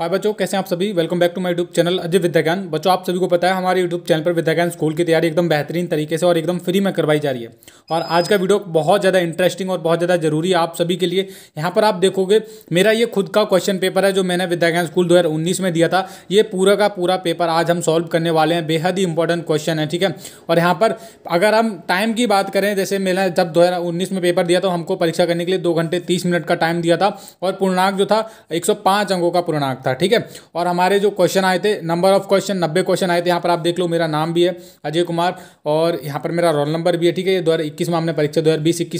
हाय बच्चों कैसे हैं आप सभी welcome back to my YouTube channel Ajay Vidyagyan बच्चों आप सभी को पता है हमारे यूट्यूब चैनल पर विद्याज्ञान स्कूल की तैयारी एकदम बेहतरीन तरीके से और एकदम फ्री में करवाई जा रही है और आज का वीडियो बहुत ज़्यादा इंटरेस्टिंग और बहुत ज़्यादा जरूरी है आप सभी के लिए यहाँ पर आप देखोगे मेरा ये खुद का क्वेश्चन पेपर है जो मैंने विद्याज्ञान स्कूल दो में दिया था ये पूरा का पूरा पेपर आज हम सॉल्व करने वाले हैं बेहद ही इंपॉर्टेंट क्वेश्चन है ठीक है और यहाँ पर अगर हम टाइम की बात करें जैसे मैंने जब दो में पेपर दिया तो हमको परीक्षा करने के लिए दो घंटे तीस मिनट का टाइम दिया था और पूर्णांक जो था एक अंकों का पूर्णांक था था ठीक है और हमारे जो क्वेश्चन आए थे नंबर ऑफ क्वेश्चन नब्बे क्वेश्चन आए थे यहाँ पर आप देख लो मेरा नाम भी है अजय कुमार और यहाँ पर मेरा रोल नंबर भी है ठीक है ये दो में हमने परीक्षा दो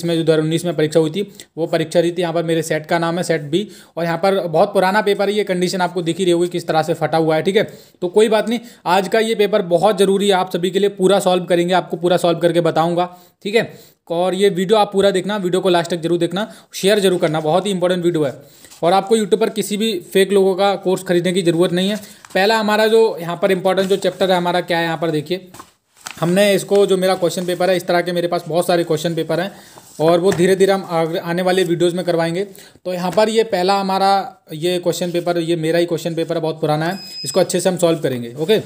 में जो दो में परीक्षा हुई थी वो परीक्षा रही थी यहाँ पर मेरे सेट का नाम है सेट बी और यहाँ पर बहुत पुराना पेपर है ये कंडीशन आपको दिखी रही होगी किस तरह से फटा हुआ है ठीक है तो कोई बात नहीं आज का ये पेपर बहुत ज़रूरी है आप सभी के लिए पूरा सॉल्व करेंगे आपको पूरा सॉल्व करके बताऊंगा ठीक है और ये वीडियो आप पूरा देखना वीडियो को लास्ट तक जरूर देखना शेयर जरूर करना बहुत ही इंपॉर्टेंट वीडियो है और आपको यूट्यूब पर किसी भी फेक लोगों का कोर्स खरीदने की ज़रूरत नहीं है पहला हमारा जो यहाँ पर इंपॉर्टेंट जो चैप्टर है हमारा क्या है यहाँ पर देखिए हमने इसको जो मेरा क्वेश्चन पेपर है इस तरह के मेरे पास बहुत सारे क्वेश्चन पेपर हैं और वो धीरे धीरे हम आने वाले वीडियोस में करवाएंगे तो यहाँ पर ये पहला हमारा ये क्वेश्चन पेपर ये मेरा ही क्वेश्चन पेपर है बहुत पुराना है इसको अच्छे से हम सॉल्व करेंगे ओके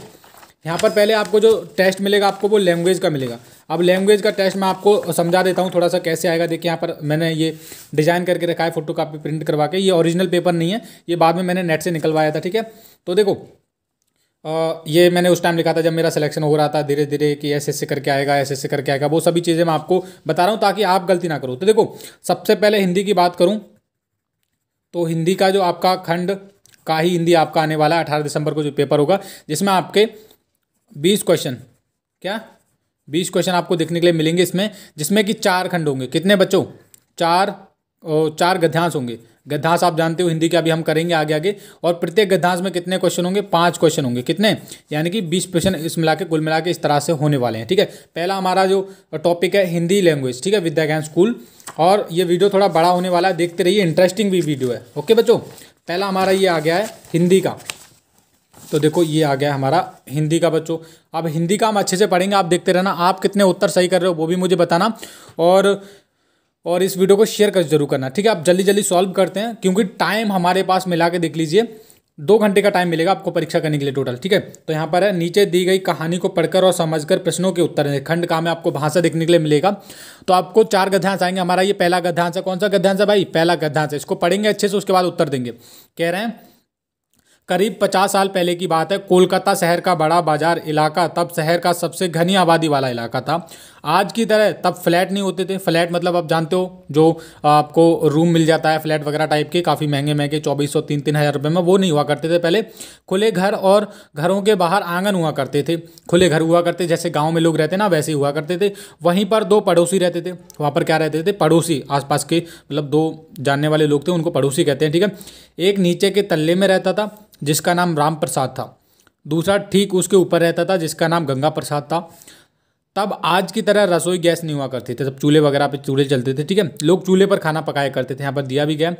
यहाँ पर पहले आपको जो टेस्ट मिलेगा आपको वो लैंग्वेज का मिलेगा अब लैंग्वेज का टेस्ट मैं आपको समझा देता हूँ थोड़ा सा कैसे आएगा देखिए यहाँ पर मैंने ये डिज़ाइन करके रखा है फोटो कापी प्रिंट करवा के ये ओरिजिनल पेपर नहीं है ये बाद में मैंने नेट से निकलवाया था ठीक है तो देखो आ, ये मैंने उस टाइम लिखा था जब मेरा सिलेक्शन हो रहा था धीरे धीरे कि ऐसे ऐसे करके आएगा ऐसे ऐसे करके आएगा वो सभी चीज़ें मैं आपको बता रहा हूँ ताकि आप गलती ना करो तो देखो सबसे पहले हिंदी की बात करूँ तो हिंदी का जो आपका खंड का ही हिंदी आपका आने वाला है अठारह दिसंबर को जो पेपर होगा जिसमें आपके बीस क्वेश्चन क्या बीस क्वेश्चन आपको देखने के लिए मिलेंगे इसमें जिसमें कि चार खंड होंगे कितने बच्चों चार चार गद्यांश होंगे गद्यांश आप जानते हो हिंदी के अभी हम करेंगे आगे आगे और प्रत्येक गद्यांश में कितने क्वेश्चन होंगे पांच क्वेश्चन होंगे कितने यानी कि बीस क्वेश्चन इस मिला के कुल मिला के इस तरह से होने वाले हैं ठीक है पहला हमारा जो टॉपिक है हिंदी लैंग्वेज ठीक है विद्या ज्ञान स्कूल और ये वीडियो थोड़ा बड़ा होने वाला है देखते रहिए इंटरेस्टिंग भी वीडियो है ओके बच्चों पहला हमारा ये आ गया है हिंदी का तो देखो ये आ गया हमारा हिंदी का बच्चों अब हिंदी का हम अच्छे से पढ़ेंगे आप देखते रहना आप कितने उत्तर सही कर रहे हो वो भी मुझे बताना और और इस वीडियो को शेयर कर जरूर करना ठीक है आप जल्दी जल्दी सॉल्व करते हैं क्योंकि टाइम हमारे पास मिला के देख लीजिए दो घंटे का टाइम मिलेगा आपको परीक्षा करने के लिए टोटल ठीक है तो यहाँ पर है नीचे दी गई कहानी को पढ़कर और समझकर प्रश्नों के उत्तर खंड का में आपको भाषा देखने के लिए मिलेगा तो आपको चार गद्यांश आएंगे हमारा ये पहला गद्यांश है कौन सा गद्यांश है भाई पहला गद्यांश है इसको पढ़ेंगे अच्छे से उसके बाद उत्तर देंगे कह रहे हैं करीब 50 साल पहले की बात है कोलकाता शहर का बड़ा बाजार इलाका तब शहर का सबसे घनी आबादी वाला इलाका था आज की तरह तब फ्लैट नहीं होते थे फ्लैट मतलब आप जानते हो जो आपको रूम मिल जाता है फ्लैट वगैरह टाइप के काफ़ी महंगे महंगे चौबीस सौ तीन तीन हज़ार रुपये में वो नहीं हुआ करते थे पहले खुले घर और घरों के बाहर आंगन हुआ करते थे खुले घर हुआ करते जैसे गाँव में लोग रहते ना वैसे हुआ करते थे वहीं पर दो पड़ोसी रहते थे वहाँ पर क्या रहते थे पड़ोसी आस के मतलब दो जानने वाले लोग थे उनको पड़ोसी कहते हैं ठीक है एक नीचे के तल्ले में रहता था जिसका नाम राम प्रसाद था दूसरा ठीक उसके ऊपर रहता था जिसका नाम गंगा प्रसाद था तब आज की तरह रसोई गैस नहीं हुआ करती थी तब चूल्हे वगैरह पे चूल्हे चलते थे ठीक है लोग चूल्हे पर खाना पकाया करते थे यहाँ पर दिया भी गया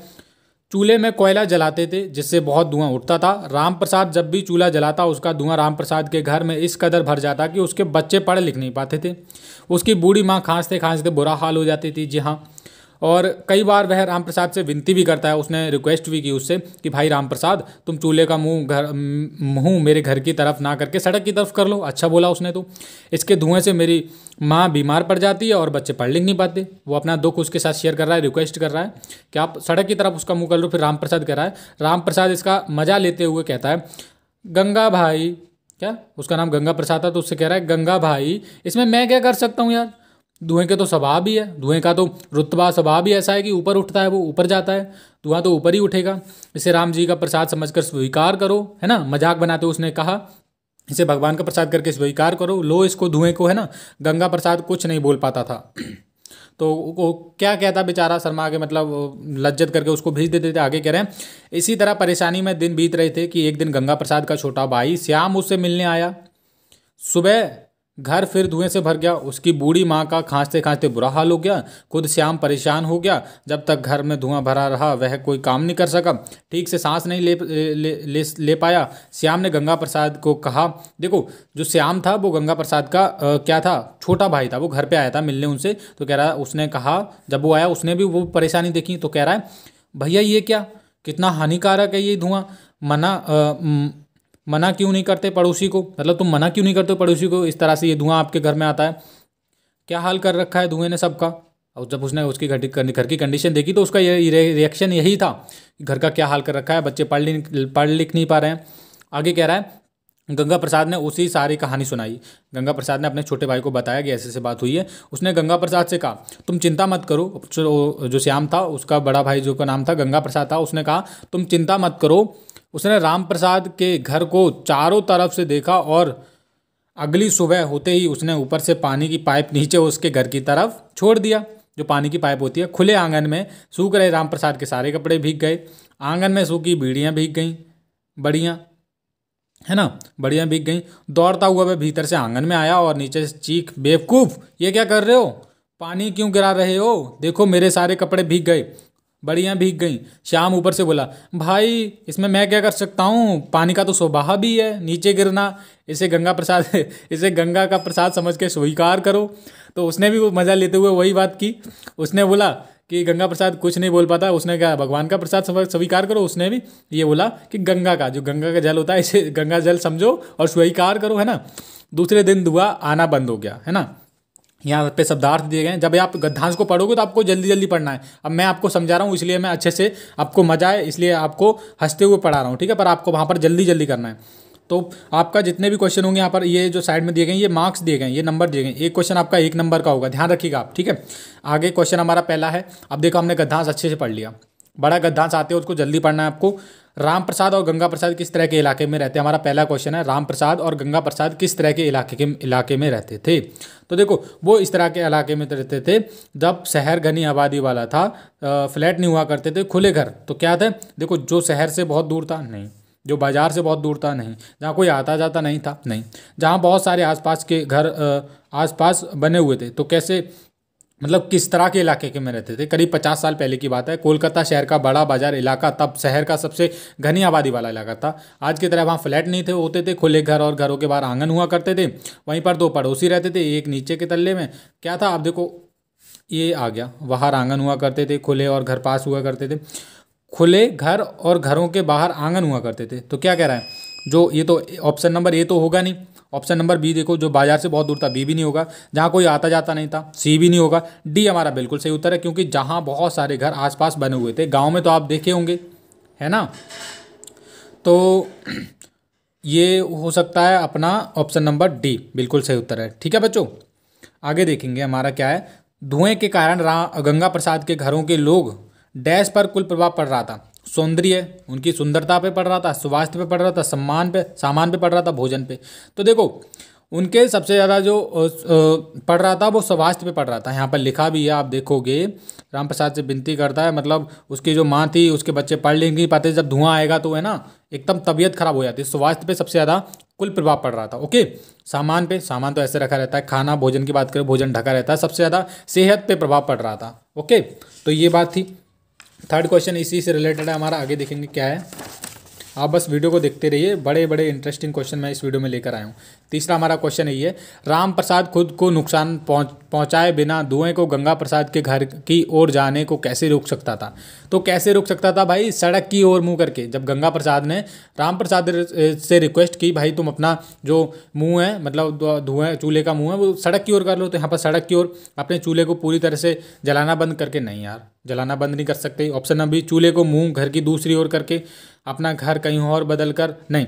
चूल्हे में कोयला जलाते थे जिससे बहुत धुआं उठता था राम प्रसाद जब भी चूल्हा जलाता उसका धुआं राम प्रसाद के घर में इस कदर भर जाता कि उसके बच्चे पढ़ लिख नहीं पाते थे उसकी बूढ़ी माँ खांसते खांसते बुरा हाल हो जाती थी जी हाँ और कई बार वह राम प्रसाद से विनती भी करता है उसने रिक्वेस्ट भी की उससे कि भाई राम प्रसाद तुम चूल्हे का मुंह घर मुंह मेरे घर की तरफ ना करके सड़क की तरफ कर लो अच्छा बोला उसने तो इसके धुएं से मेरी माँ बीमार पड़ जाती है और बच्चे पढ़ लिख नहीं पाते वो अपना दुख उसके साथ शेयर कर रहा है रिक्वेस्ट कर रहा है कि आप सड़क की तरफ उसका मुँह कर लो फिर राम प्रसाद कह रहा है राम प्रसाद इसका मजा लेते हुए कहता है गंगा भाई क्या उसका नाम गंगा प्रसाद था तो उससे कह रहा है गंगा भाई इसमें मैं क्या कर सकता हूँ यार धुएं के तो स्वभाव ही है धुएं का तो रुतबा स्वभाव ही ऐसा है कि ऊपर उठता है वो ऊपर जाता है धुआं तो ऊपर ही उठेगा इसे राम जी का प्रसाद समझकर स्वीकार करो है ना मजाक बनाते उसने कहा इसे भगवान का प्रसाद करके स्वीकार करो लो इसको धुएं को है ना गंगा प्रसाद कुछ नहीं बोल पाता था तो वो क्या कहता बेचारा शर्मा के मतलब लज्जत करके उसको भेज देते थे आगे कह रहे हैं इसी तरह परेशानी में दिन बीत रहे थे कि एक दिन गंगा प्रसाद का छोटा भाई श्याम उससे मिलने आया सुबह घर फिर धुएं से भर गया उसकी बूढ़ी माँ का खांसते खांसते बुरा हाल हो गया खुद श्याम परेशान हो गया जब तक घर में धुआं भरा रहा वह कोई काम नहीं कर सका ठीक से सांस नहीं ले ले, ले, ले पाया श्याम ने गंगा प्रसाद को कहा देखो जो श्याम था वो गंगा प्रसाद का आ, क्या था छोटा भाई था वो घर पे आया था मिलने उनसे तो कह रहा उसने कहा जब वो आया उसने भी वो परेशानी देखी तो कह रहा है भैया ये क्या कितना हानिकारक है ये धुआँ मना आ, मना क्यों नहीं करते पड़ोसी को मतलब तुम मना क्यों नहीं करते पड़ोसी को इस तरह से ये धुआं आपके घर में आता है क्या हाल कर रखा है धुएं ने सबका और जब उसने उसकी घर की कंडीशन देखी तो उसका ये रिएक्शन यही था घर का क्या हाल कर रखा है बच्चे पढ़ पढ़ लिख नहीं पा रहे हैं आगे कह रहा है गंगा प्रसाद ने उसी सारी कहानी सुनाई गंगा प्रसाद ने अपने छोटे भाई को बताया कि ऐसे ऐसे बात हुई है उसने गंगा प्रसाद से कहा तुम चिंता मत करो जो श्याम था उसका बड़ा भाई जो का नाम था गंगा प्रसाद था उसने कहा तुम चिंता मत करो उसने राम प्रसाद के घर को चारों तरफ से देखा और अगली सुबह होते ही उसने ऊपर से पानी की पाइप नीचे उसके घर की तरफ छोड़ दिया जो पानी की पाइप होती है खुले आंगन में सूख रहे राम प्रसाद के सारे कपड़े भीग गए आंगन में सूखी बीड़ियाँ भीग गईं बढ़िया है ना बढ़िया भीग गईं दौड़ता हुआ वह भीतर से आंगन में आया और नीचे से चीख बेवकूफ़ ये क्या कर रहे हो पानी क्यों गिरा रहे हो देखो मेरे सारे कपड़े भीग गए बढ़िया भीग गई शाम ऊपर से बोला भाई इसमें मैं क्या कर सकता हूँ पानी का तो स्वभाव भी है नीचे गिरना इसे गंगा प्रसाद इसे गंगा का प्रसाद समझ के स्वीकार करो तो उसने भी वो मज़ा लेते हुए वही बात की उसने बोला कि गंगा प्रसाद कुछ नहीं बोल पाता उसने कहा भगवान का प्रसाद स्वीकार करो उसने भी ये बोला कि गंगा का जो गंगा का जल होता है इसे गंगा जल समझो और स्वीकार करो है ना दूसरे दिन दुआ आना बंद हो गया है ना यहाँ पे शब्दार्थ दिए गए हैं जब आप गद्धांश को पढ़ोगे तो आपको जल्दी जल्दी पढ़ना है अब मैं आपको समझा रहा हूँ इसलिए मैं अच्छे से आपको मजा है इसलिए आपको हंसते हुए पढ़ा रहा हूँ ठीक है पर आपको वहाँ पर जल्दी जल्दी करना है तो आपका जितने भी क्वेश्चन होंगे यहाँ पर ये जो साइड में दिए गए ये मार्क्स दिए गए ये नंबर दिए गए एक क्वेश्चन आपका एक नंबर का होगा ध्यान रखिएगा आप ठीक है आगे क्वेश्चन हमारा पहला है अब देखो हमने गद्धांश अच्छे से पढ़ लिया बड़ा गद्धांश आते हैं उसको जल्दी पढ़ना है आपको राम प्रसाद और गंगा प्रसाद किस तरह के इलाके में रहते हैं हमारा पहला क्वेश्चन है राम प्रसाद और गंगा प्रसाद किस तरह के इलाके के इलाके में रहते थे तो देखो वो इस तरह के इलाके में तो रहते थे जब शहर घनी आबादी वाला था फ्लैट नहीं हुआ करते थे खुले घर तो क्या थे देखो जो शहर से बहुत दूर था नहीं जो बाज़ार से बहुत दूर था नहीं जहाँ कोई आता जाता नहीं था नहीं जहाँ बहुत सारे आसपास के घर आसपास बने हुए थे तो कैसे मतलब किस तरह के इलाके के में रहते थे करीब पचास साल पहले की बात है कोलकाता शहर का बड़ा बाजार इलाका तब शहर का सबसे घनी आबादी वाला इलाका था आज की तरह वहाँ फ्लैट नहीं थे होते थे खुले घर और घरों के बाहर आंगन हुआ करते थे वहीं पर दो पड़ोसी रहते थे एक नीचे के तल्ले में क्या था आप देखो ये आ गया बाहर आंगन हुआ करते थे खुले और घर पास हुआ करते थे खुले घर और घरों के बाहर आंगन हुआ करते थे तो क्या कह रहा है जो ये तो ऑप्शन नंबर ए तो होगा नहीं ऑप्शन नंबर बी देखो जो बाजार से बहुत दूर था बी भी नहीं होगा जहाँ कोई आता जाता नहीं था सी भी नहीं होगा डी हमारा बिल्कुल सही उत्तर है क्योंकि जहाँ बहुत सारे घर आसपास बने हुए थे गाँव में तो आप देखे होंगे है ना तो ये हो सकता है अपना ऑप्शन नंबर डी बिल्कुल सही उत्तर है ठीक है बच्चों आगे देखेंगे हमारा क्या है धुएं के कारण गंगा प्रसाद के घरों के लोग डैश पर कुल प्रभाव पड़ रहा था सौंदर्य उनकी सुंदरता पे पड़ रहा था स्वास्थ्य पे पड़ रहा था सम्मान पे सामान पे पड़ रहा था भोजन पे तो देखो उनके सबसे ज़्यादा जो पढ़ रहा था वो स्वास्थ्य पे पड़ रहा था यहाँ पर लिखा भी है आप देखोगे राम प्रसाद से विनती करता है मतलब उसकी जो माँ थी उसके बच्चे पढ़ नहीं पाते जब धुआं आएगा तो है ना एकदम तबीयत खराब हो जाती है स्वास्थ्य पे सबसे ज़्यादा कुल प्रभाव पड़ रहा था ओके सामान पे सामान तो ऐसे रखा रहता है खाना भोजन की बात करें भोजन ढका रहता है सबसे ज़्यादा सेहत पर प्रभाव पड़ रहा था ओके तो ये बात थी थर्ड क्वेश्चन इसी से रिलेटेड है हमारा आगे देखेंगे क्या है आप बस वीडियो को देखते रहिए बड़े बड़े इंटरेस्टिंग क्वेश्चन मैं इस वीडियो में लेकर आया हूँ तीसरा हमारा क्वेश्चन यही है राम प्रसाद खुद को नुकसान पहुँच पहुँचाए बिना धुएँ को गंगा प्रसाद के घर की ओर जाने को कैसे रोक सकता था तो कैसे रोक सकता था भाई सड़क की ओर मुंह करके जब गंगा प्रसाद ने राम प्रसाद से रिक्वेस्ट की भाई तुम अपना जो मुंह है मतलब धुएं चूल्हे का मुंह है वो सड़क की ओर कर लो तो यहाँ पर सड़क की ओर अपने चूल्हे को पूरी तरह से जलाना बंद करके नहीं यार जलाना बंद नहीं कर सकते ऑप्शन नंबर बी चूल्हे को मुँह घर की दूसरी ओर करके अपना घर कहीं और बदल कर नहीं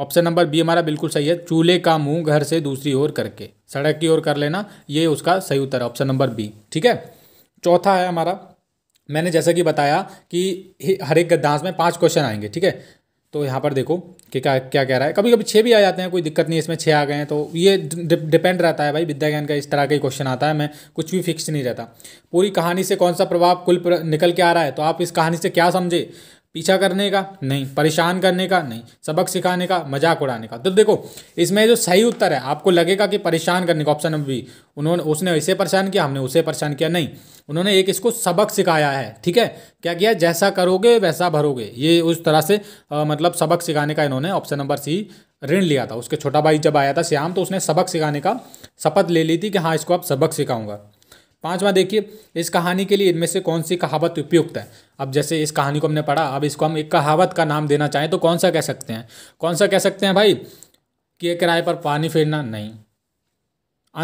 ऑप्शन नंबर बी हमारा बिल्कुल सही है चूल्हे का मुंह घर से दूसरी ओर करके सड़क की ओर कर लेना ये उसका सही उत्तर है ऑप्शन नंबर बी ठीक है चौथा है हमारा मैंने जैसा कि बताया कि हर एक गद्दांश में पाँच क्वेश्चन आएंगे ठीक है तो यहाँ पर देखो कि क्या क्या कह रहा है कभी कभी छः भी आ जाते हैं कोई दिक्कत नहीं इसमें छः आ गए हैं तो ये डिपेंड रहता है भाई विद्या ज्ञान का इस तरह का ही क्वेश्चन आता है मैं कुछ भी फिक्स नहीं रहता पूरी कहानी से कौन सा प्रभाव कुल निकल के आ रहा है तो आप इस कहानी से क्या समझे पीछा करने का नहीं परेशान करने का नहीं सबक सिखाने का मजाक उड़ाने का तो देखो इसमें जो सही उत्तर है आपको लगेगा कि परेशान करने का ऑप्शन नंबर बी उन्होंने उसने इसे परेशान किया हमने उसे परेशान किया नहीं उन्होंने एक इसको सबक सिखाया है ठीक है क्या किया जैसा करोगे वैसा भरोगे ये उस तरह से आ, मतलब सबक सिखाने का इन्होंने ऑप्शन नंबर सी ऋण लिया था उसके छोटा भाई जब आया था श्याम तो उसने सबक सिखाने का शपथ ले ली थी कि हाँ इसको आप सबक सिखाऊंगा पांचवा देखिए इस कहानी के लिए इनमें से कौन सी कहावत उपयुक्त है अब जैसे इस कहानी को हमने पढ़ा अब इसको हम एक कहावत का नाम देना चाहें तो कौन सा कह सकते हैं कौन सा कह सकते हैं भाई कि किराए पर पानी फेरना नहीं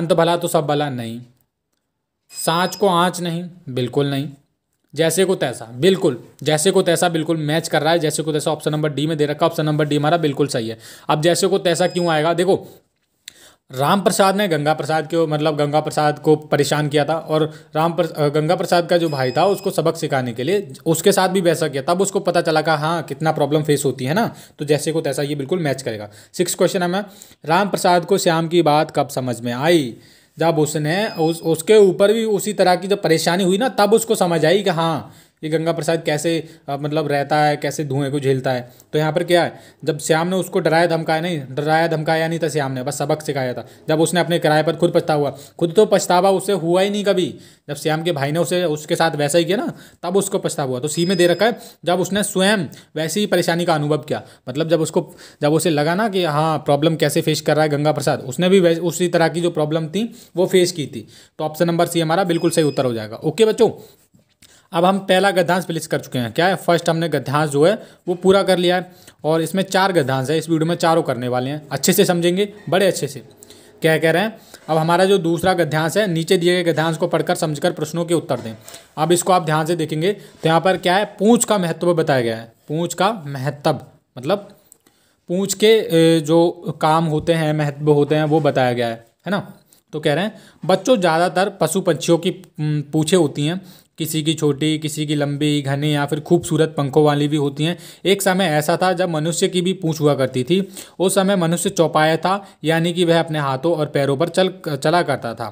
अंत भला तो सब भला नहीं सांच को आँच नहीं बिल्कुल नहीं जैसे को तैसा बिल्कुल जैसे को तैसा बिल्कुल मैच कर रहा है जैसे को तैसा ऑप्शन नंबर डी में दे रखा ऑप्शन नंबर डी हमारा बिल्कुल सही है अब जैसे को तैसा क्यों आएगा देखो राम प्रसाद ने गंगा प्रसाद को मतलब गंगा प्रसाद को परेशान किया था और राम प्र, गंगा प्रसाद का जो भाई था उसको सबक सिखाने के लिए उसके साथ भी वैसा किया तब उसको पता चला का हाँ कितना प्रॉब्लम फेस होती है ना तो जैसे को तैसा ये बिल्कुल मैच करेगा सिक्स क्वेश्चन है मैं राम प्रसाद को श्याम की बात कब समझ में आई जब उसने उस उसके ऊपर भी उसी तरह की जब परेशानी हुई ना तब उसको समझ आई कि हाँ ये गंगा प्रसाद कैसे आ, मतलब रहता है कैसे धुएं को झेलता है तो यहाँ पर क्या है जब श्याम ने उसको डराया धमकाया नहीं डराया धमकाया नहीं था श्याम ने बस सबक सिखाया था जब उसने अपने किराए पर खुद पछता हुआ खुद तो पछतावा उसे हुआ ही नहीं कभी जब श्याम के भाई ने उसे उसके साथ वैसा ही किया ना तब उसको पछतावा हुआ तो सी में दे रखा है जब उसने स्वयं वैसी ही परेशानी का अनुभव किया मतलब जब उसको जब उसे लगा ना कि हाँ प्रॉब्लम कैसे फेस कर रहा है गंगा प्रसाद उसने भी उसी तरह की जो प्रॉब्लम थी वो फेस की थी तो ऑप्शन नंबर सी हमारा बिल्कुल सही उत्तर हो जाएगा ओके बच्चों अब हम पहला गद्यांश फिलिश कर चुके हैं क्या है फर्स्ट हमने गद्यांश जो है वो पूरा कर लिया है और इसमें चार गद्यांश है इस वीडियो में चारों करने वाले हैं अच्छे से समझेंगे बड़े अच्छे से क्या कह रहे हैं अब हमारा जो दूसरा गद्यांश है नीचे दिए गए गद्यांश को पढ़कर समझकर प्रश्नों के उत्तर दें अब इसको आप ध्यान से देखेंगे तो यहाँ पर क्या है पूंछ का महत्व बताया गया है पूंछ का महत्व मतलब पूँछ के जो काम होते हैं महत्व होते हैं वो बताया गया है है ना तो कह रहे हैं बच्चों ज़्यादातर पशु पक्षियों की पूछे होती हैं किसी की छोटी किसी की लंबी घनी या फिर खूबसूरत पंखों वाली भी होती हैं एक समय ऐसा था जब मनुष्य की भी पूँछ हुआ करती थी उस समय मनुष्य चौपाया था यानी कि वह अपने हाथों और पैरों पर चल चला करता था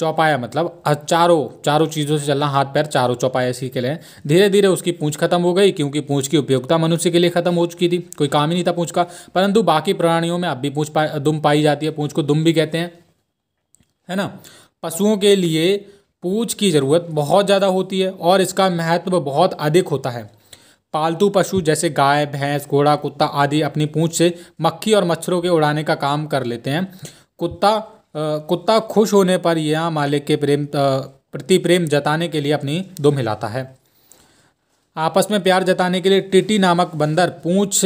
चौपाया मतलब चारों चारों चीज़ों से चलना हाथ पैर चारों चौपाया इसी के लिए धीरे धीरे उसकी पूंछ खत्म हो गई क्योंकि पूंछ की उपयोगिता मनुष्य के लिए खत्म हो चुकी थी कोई काम ही नहीं था पूंछ का परंतु बाकी प्राणियों में अब भी पूंछ पा, दुम पाई जाती है पूंछ को दुम भी कहते हैं है ना पशुओं के लिए पूछ की ज़रूरत बहुत ज़्यादा होती है और इसका महत्व बहुत अधिक होता है पालतू पशु जैसे गाय भैंस घोड़ा कुत्ता आदि अपनी पूँछ से मक्खी और मच्छरों के उड़ाने का काम कर लेते हैं कुत्ता आ, कुत्ता खुश होने पर यह मालिक के प्रेम प्रति प्रेम जताने के लिए अपनी दुम हिलाता है आपस में प्यार जताने के लिए टिटी नामक बंदर पूँछ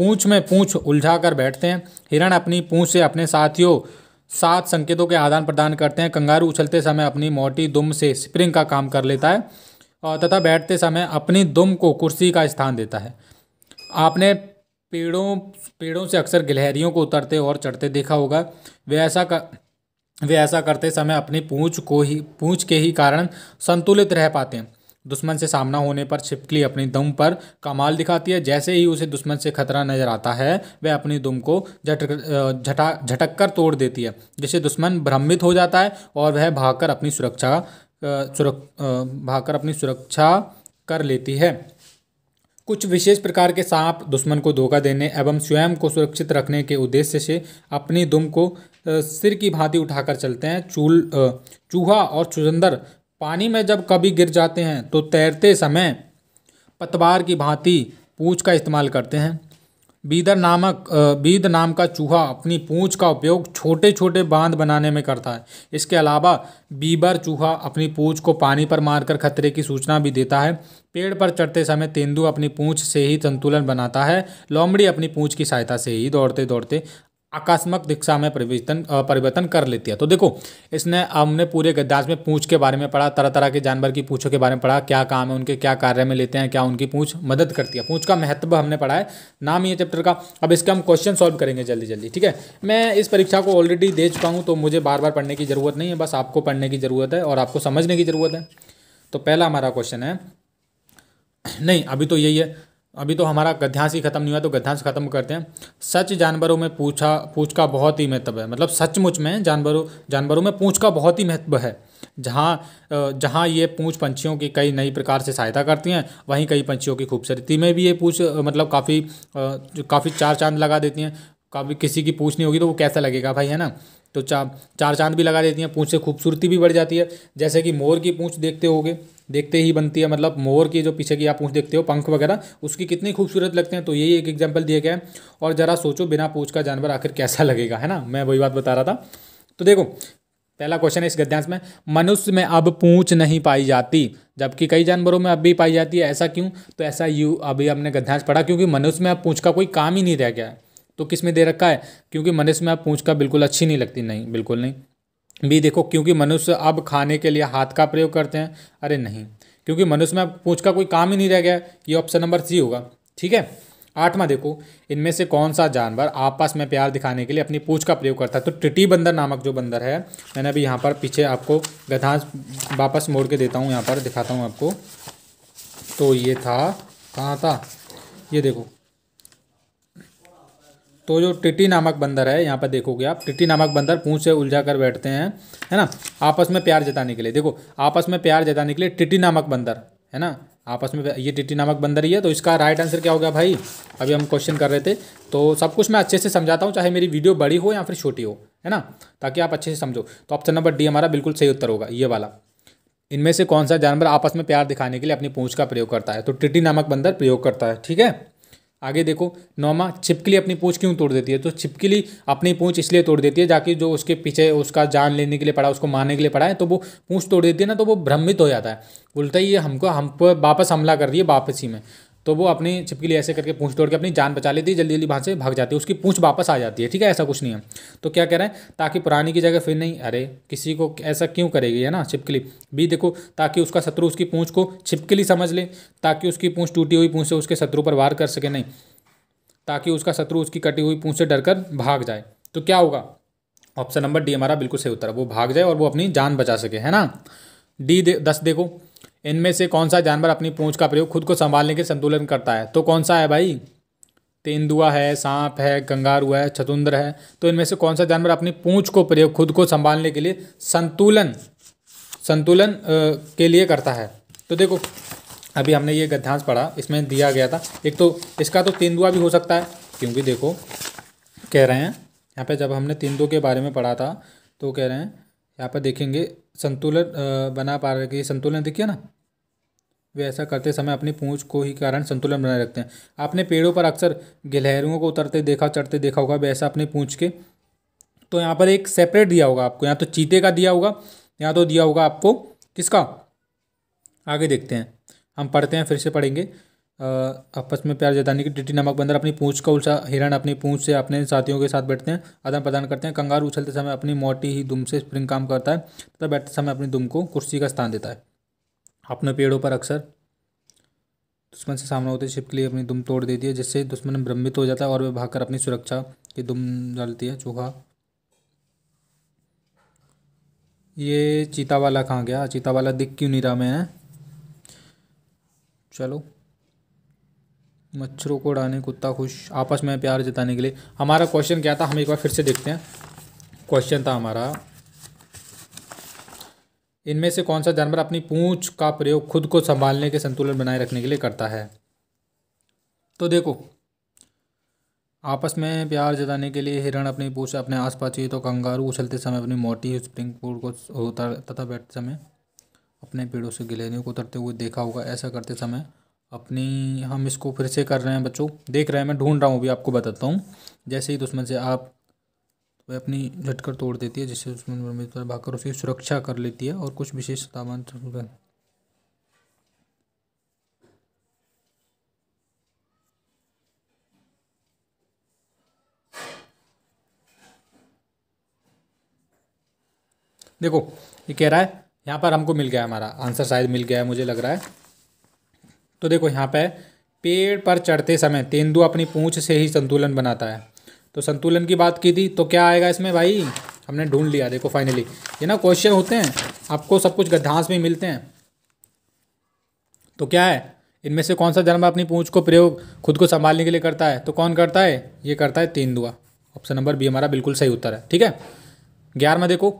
पूंछ में पूँछ उलझा कर बैठते हैं हिरण अपनी पूँछ से अपने साथियों सात संकेतों के आदान प्रदान करते हैं कंगारू उछलते समय अपनी मोटी दुम से स्प्रिंग का काम कर लेता है और तथा बैठते समय अपनी दुम को कुर्सी का स्थान देता है आपने पेड़ों पेड़ों से अक्सर गिलहरियों को उतरते और चढ़ते देखा होगा वे ऐसा कर वे ऐसा करते समय अपनी पूँछ को ही पूँछ के ही कारण संतुलित रह पाते हैं दुश्मन से सामना होने पर छिपकली अपनी दम पर कमाल दिखाती है जैसे ही उसे दुश्मन से खतरा नजर आता है वह अपनी दुम को झटक झटा झटक कर तोड़ देती है जिससे दुश्मन भ्रमित हो जाता है और वह भागकर अपनी सुरक्षा सुरक भागकर अपनी सुरक्षा कर लेती है कुछ विशेष प्रकार के सांप दुश्मन को धोखा देने एवं स्वयं को सुरक्षित रखने के उद्देश्य से अपनी दुम को सिर की भांति उठाकर चलते हैं चूल चूहा और चुजंदर पानी में जब कभी गिर जाते हैं तो तैरते समय पतवार की भांति पूँछ का इस्तेमाल करते हैं बीदर नामक बीद नाम का चूहा अपनी पूँछ का उपयोग छोटे छोटे बांध बनाने में करता है इसके अलावा बीबर चूहा अपनी पूँछ को पानी पर मारकर खतरे की सूचना भी देता है पेड़ पर चढ़ते समय तेंदु अपनी पूँछ से ही संतुलन बनाता है लोमड़ी अपनी पूँछ की सहायता से ही दौड़ते दौड़ते आकस्मक दीक्षा में परिवर्तन परिवर्तन कर लेती है तो देखो इसने हमने पूरे गद्दाश में पूछ के बारे में पढ़ा तरह तरह के जानवर की पूछों के बारे में पढ़ा क्या काम है उनके क्या कार्य में लेते हैं क्या उनकी पूछ मदद करती है पूछ का महत्व हमने पढ़ा है नाम ही है चैप्टर का अब इसका हम क्वेश्चन सॉल्व करेंगे जल्दी जल्दी ठीक है मैं इस परीक्षा को ऑलरेडी दे चुका हूँ तो मुझे बार बार पढ़ने की ज़रूरत नहीं है बस आपको पढ़ने की ज़रूरत है और आपको समझने की ज़रूरत है तो पहला हमारा क्वेश्चन है नहीं अभी तो यही है अभी तो हमारा गध्यांश ही ख़त्म नहीं हुआ तो गध्यांश ख़त्म करते हैं सच जानवरों में पूछा पूछ का बहुत ही महत्व है मतलब सचमुच में जानवरों जानवरों में पूछ का बहुत ही महत्व है जहाँ जहाँ ये पूँछ पंछियों की कई नई प्रकार से सहायता करती हैं वहीं कई पंछियों की खूबसूरती में भी ये पूछ मतलब काफ़ी काफ़ी चार चांद लगा देती हैं काफ़ी किसी की पूछ नहीं होगी तो वो कैसा लगेगा भाई है ना तो चा, चार चांद भी लगा देती हैं पूँछ से खूबसूरती भी बढ़ जाती है जैसे कि मोर की पूँछ देखते होगे देखते ही बनती है मतलब मोर की जो पीछे की आप पूछ देखते हो पंख वगैरह उसकी कितनी खूबसूरत लगते हैं तो यही एक एग्जाम्पल दिया गया है और ज़रा सोचो बिना पूछ का जानवर आखिर कैसा लगेगा है ना मैं वही बात बता रहा था तो देखो पहला क्वेश्चन है इस गद्यांश में मनुष्य में अब पूछ नहीं पाई जाती जबकि कई जानवरों में अब भी पाई जाती है ऐसा क्यों तो ऐसा यू अभी हमने गद्यांश पढ़ा क्योंकि मनुष्य में अब पूछ का कोई काम ही नहीं रह गया है तो किस में दे रखा है क्योंकि मनुष्य में अब पूछ का बिल्कुल अच्छी नहीं लगती नहीं बिल्कुल नहीं भी देखो क्योंकि मनुष्य अब खाने के लिए हाथ का प्रयोग करते हैं अरे नहीं क्योंकि मनुष्य में अब पूछ का कोई काम ही नहीं रह गया ये ऑप्शन नंबर सी होगा ठीक है आठवां देखो इनमें से कौन सा जानवर आपस में प्यार दिखाने के लिए अपनी पूछ का प्रयोग करता है तो टिटी बंदर नामक जो बंदर है मैंने अभी यहाँ पर पीछे आपको गधा वापस मोड़ के देता हूँ यहाँ पर दिखाता हूँ आपको तो ये था कहाँ था ये देखो तो जो टिटी नामक बंदर है यहाँ पर देखोगे आप टिटी नामक बंदर पूँछ से उलझा कर बैठते हैं है ना आपस में प्यार जताने के लिए देखो आपस में प्यार जताने के लिए टिटी नामक बंदर है ना आपस में ये टिटी नामक बंदर ही है तो इसका राइट आंसर क्या हो गया भाई अभी हम क्वेश्चन कर रहे थे तो सब कुछ मैं अच्छे से समझाता हूँ चाहे मेरी वीडियो बड़ी हो या फिर छोटी हो है ना ताकि आप अच्छे से समझो तो ऑप्शन नंबर डी हमारा बिल्कुल सही उत्तर होगा ये वाला इनमें से कौन सा जानवर आपस में प्यार दिखाने के लिए अपनी पूँछ का प्रयोग करता है तो टिटी नामक बंदर प्रयोग करता है ठीक है आगे देखो नोमा छिपकली अपनी पूँछ क्यों तोड़ देती है तो छिपकली अपनी पूछ इसलिए तोड़ देती है जाकि जो उसके पीछे उसका जान लेने के लिए पड़ा उसको मारने के लिए पड़ा है तो वो पूछ तोड़ देती है ना तो वो भ्रमित हो जाता है बोलता है ये हमको हम पर वापस हमला कर रही है वापसी में तो वो अपनी छिपकली ऐसे करके पूछ तोड़ के अपनी जान बचा लेती है जल्दी जल्दी वहाँ से भाग जाती है उसकी पूछ वापस आ जाती है ठीक है ऐसा कुछ नहीं है तो क्या कह रहे हैं ताकि पुरानी की जगह फिर नहीं अरे किसी को ऐसा क्यों करेगी है ना छिपकली बी देखो ताकि उसका शत्रु उसकी पूँछ को छिपकली समझ ले ताकि उसकी पूँछ टूटी हुई पूँछ से उसके शत्रु पर वार कर सके नहीं ताकि उसका शत्रु उसकी कटी हुई पूँछ से डर भाग जाए तो क्या होगा ऑप्शन नंबर डी हमारा बिल्कुल सही उत्तर है वो भाग जाए और वो अपनी जान बचा सके है ना डी दे दस देखो इनमें से कौन सा जानवर अपनी पूंछ का प्रयोग खुद को संभालने के संतुलन करता है तो कौन सा है भाई तेंदुआ है सांप है गंगारू है छतुंद्र है तो इनमें से कौन सा जानवर अपनी पूंछ को प्रयोग खुद को संभालने के लिए संतुलन संतुलन के लिए करता है तो देखो अभी हमने ये गद्यांश पढ़ा इसमें दिया गया था एक तो इसका तो तेंदुआ भी हो सकता है क्योंकि देखो कह रहे हैं यहाँ पे जब हमने तेंदुओं के बारे में पढ़ा था तो कह रहे हैं यहाँ पर देखेंगे संतुलन बना पा रहे हैं संतुलन देखिए ना वे ऐसा करते समय अपनी पूंछ को ही कारण संतुलन बनाए रखते हैं आपने पेड़ों पर अक्सर गिलहरुओं को उतरते देखा चढ़ते देखा होगा वैसा अपनी पूंछ के तो यहाँ पर एक सेपरेट दिया होगा आपको या तो चीते का दिया होगा या तो दिया होगा आपको किसका आगे देखते हैं हम पढ़ते हैं फिर से पढ़ेंगे आपस में प्यार जताने की टिटी नमक बंदर अपनी पूंछ का उल्टा हिरण अपनी पूंछ से अपने साथियों के साथ बैठते हैं आदान प्रदान करते हैं कंगारू उछलते समय अपनी मोटी ही दुम से स्प्रिंग काम करता है तथा बैठते समय अपनी दुम को कुर्सी का स्थान देता है अपने पेड़ों पर अक्सर दुश्मन से सामना होते शिप के लिए अपनी दुम तोड़ देती है जिससे दुश्मन भ्रमित हो जाता है और वह भागकर अपनी सुरक्षा की दुम डालती है चूहा ये चीता वाला कहाँ गया चीता वाला दिख क्यों नहीं रहा मैं चलो मच्छरों को उड़ाने कुत्ता खुश आपस में प्यार जताने के लिए हमारा क्वेश्चन क्या था हम एक बार फिर से देखते हैं क्वेश्चन था हमारा इनमें से कौन सा जानवर अपनी पूंछ का प्रयोग खुद को संभालने के संतुलन बनाए रखने के लिए करता है तो देखो आपस में प्यार जताने के लिए हिरण अपनी पूछ अपने आस पास चाहिए तो कंगारू उछलते समय अपनी मोटी स्प्रिंग पुल को उतर तथा बैठते समय अपने पेड़ों से गिलेरियों को उतरते हुए देखा होगा ऐसा करते समय अपनी हम इसको फिर से कर रहे हैं बच्चों देख रहे हैं मैं ढूंढ रहा हूँ अभी आपको बताता हूँ जैसे ही दुश्मन तो से आप वह अपनी झटकर तोड़ देती है जिससे दुश्मन भागकर उसकी सुरक्षा कर लेती है और कुछ विशेष सामान देखो ये कह रहा है यहाँ पर हमको मिल गया हमारा आंसर शायद मिल गया है मुझे लग रहा है तो देखो यहाँ पे पेड़ पर चढ़ते समय तेंदुआ अपनी पूँछ से ही संतुलन बनाता है तो संतुलन की बात की थी तो क्या आएगा इसमें भाई हमने ढूंढ लिया देखो फाइनली ये ना क्वेश्चन होते हैं आपको सब कुछ गद्दांश में मिलते हैं तो क्या है इनमें से कौन सा जानवर अपनी पूँछ को प्रयोग खुद को संभालने के लिए करता है तो कौन करता है ये करता है तेंदुआ ऑप्शन नंबर बी हमारा बिल्कुल सही उत्तर है ठीक है ग्यारह में देखो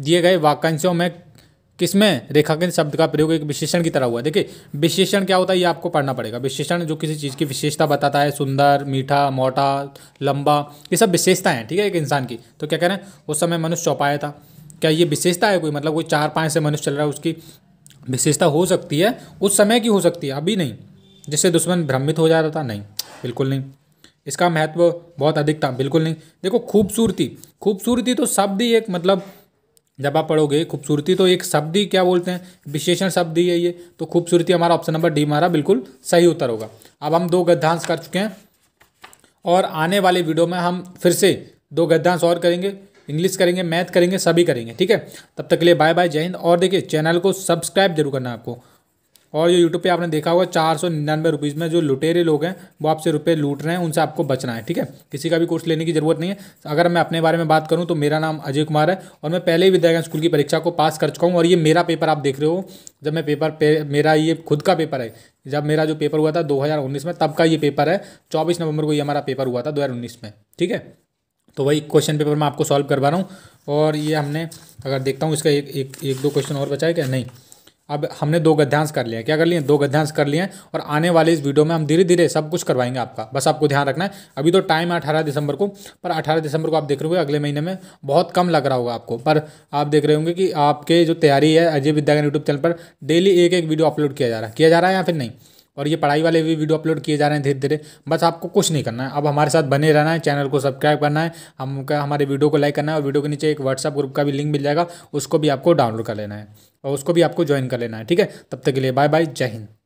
दिए गए वाक्यांशों में किसमें रेखाखंड शब्द का प्रयोग एक विशेषण की तरह हुआ देखिए विशेषण क्या होता है ये आपको पढ़ना पड़ेगा विशेषण जो किसी चीज़ की विशेषता बताता है सुंदर मीठा मोटा लंबा ये सब विशेषताएं हैं ठीक है एक इंसान की तो क्या कह रहे हैं उस समय मनुष्य चौपाया था क्या ये विशेषता है कोई मतलब कोई चार पाँच से मनुष्य चल रहा है उसकी विशेषता हो सकती है उस समय की हो सकती है अभी नहीं जिससे दुश्मन भ्रमित हो जा रहा था नहीं बिल्कुल नहीं इसका महत्व बहुत अधिक था बिल्कुल नहीं देखो खूबसूरती खूबसूरती तो शब्द ही एक मतलब जब आप पढ़ोगे खूबसूरती तो एक शब्द ही क्या बोलते हैं विशेषण शब्द ही है ये तो खूबसूरती हमारा ऑप्शन नंबर डी हमारा बिल्कुल सही उत्तर होगा अब हम दो गद्यांश कर चुके हैं और आने वाले वीडियो में हम फिर से दो गद्यांश और करेंगे इंग्लिश करेंगे मैथ करेंगे सभी करेंगे ठीक है तब तक के लिए बाय बाय जय हिंद और देखिए चैनल को सब्सक्राइब जरूर करना आपको और ये यूट्यूब पे आपने देखा होगा चार सौ निन्यानवे रुपीज़ में जो लुटेरे लोग हैं वो आपसे रुपये लूट रहे हैं उनसे आपको बचना है ठीक है किसी का भी कोर्स लेने की जरूरत नहीं है अगर मैं अपने बारे में बात करूँ तो मेरा नाम अजय कुमार है और मैं पहले ही विद्यागंज स्कूल की परीक्षा को पास कर चुका हूँ और ये मेरा पेपर आप देख रहे हो जब मैं पेपर पे, मेरा ये खुद का पेपर है जब मेरा जो पेपर हुआ था दो में तब का ये पेपर है चौबीस नवंबर को ये हमारा पेपर हुआ था दो में ठीक है तो वही क्वेश्चन पेपर मैं आपको सॉल्व करवा रहा हूँ और ये हमने अगर देखता हूँ इसका एक एक एक दो क्वेश्चन और बचाए क्या नहीं अब हमने दो गद्यांश कर लिए क्या कर लिए दो गद्यांश कर लिए और आने वाले इस वीडियो में हम धीरे धीरे सब कुछ करवाएंगे आपका बस आपको ध्यान रखना है अभी तो टाइम है अठारह दिसंबर को पर अठारह दिसंबर को आप देख रहे होंगे अगले महीने में बहुत कम लग रहा होगा आपको पर आप देख रहे होंगे कि आपके जो तैयारी है अजय विद्यागन यूट्यूब चैनल पर डेली एक एक वीडियो अपलोड किया जा रहा है किया जा रहा है या फिर नहीं और ये पढ़ाई वाले भी वीडियो अपलोड किए जा रहे हैं धीरे धीरे बस आपको कुछ नहीं करना है अब हमारे साथ बने रहना है चैनल को सब्सक्राइब करना है हम हमारे वीडियो को लाइक करना है और वीडियो के नीचे एक व्हाट्सअप ग्रुप का भी लिंक मिल जाएगा उसको भी आपको डाउनलोड कर लेना है और उसको भी आपको ज्वाइन कर लेना है ठीक है तब तक के लिए बाय बाय जय हिंद